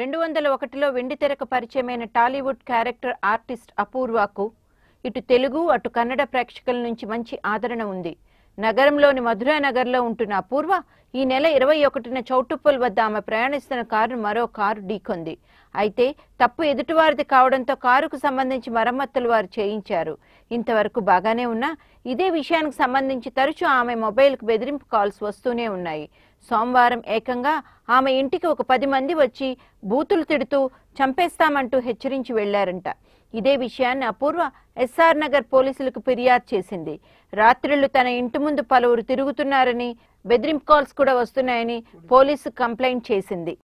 రెండు వందల ఒకటిలో వెండితెరకు పరిచయమైన టాలీవుడ్ క్యారెక్టర్ ఆర్టిస్ట్ అపూర్వకు ఇటు తెలుగు అటు కన్నడ ప్రేక్షకుల నుంచి మంచి ఆదరణ ఉంది నగరంలోని మధురా నగర్లో ఉంటున్న అపూర్వ ఈ నెల ఇరవై ఒకటిన చౌటుప్పల్ వద్ద ఆమె ప్రయాణిస్తున్న కారును మరో కారు ఢీకొంది అయితే తప్పు ఎదుటివారిది కావడంతో కారుకు సంబంధించి మరమ్మతులు వారు చేయించారు ఇంతవరకు బాగానే ఉన్నా ఇదే విషయానికి సంబంధించి తరచూ ఆమె మొబైల్కు బెదిరింపు కాల్స్ వస్తూనే ఉన్నాయి సోమవారం ఏకంగా ఆమె ఇంటికి ఒక పది మంది వచ్చి బూతులు తిడుతూ చంపేస్తామంటూ హెచ్చరించి వెళ్లారంట ఇదే విషయాన్ని అపూర్వ ఎస్ఆర్ నగర్ పోలీసులకు ఫిర్యాదు చేసింది రాత్రిళ్లు తన ఇంటి ముందు పలువురు తిరుగుతున్నారని బెదిరింపు కాల్స్ కూడా వస్తున్నాయని పోలీసు కంప్లైంట్ చేసింది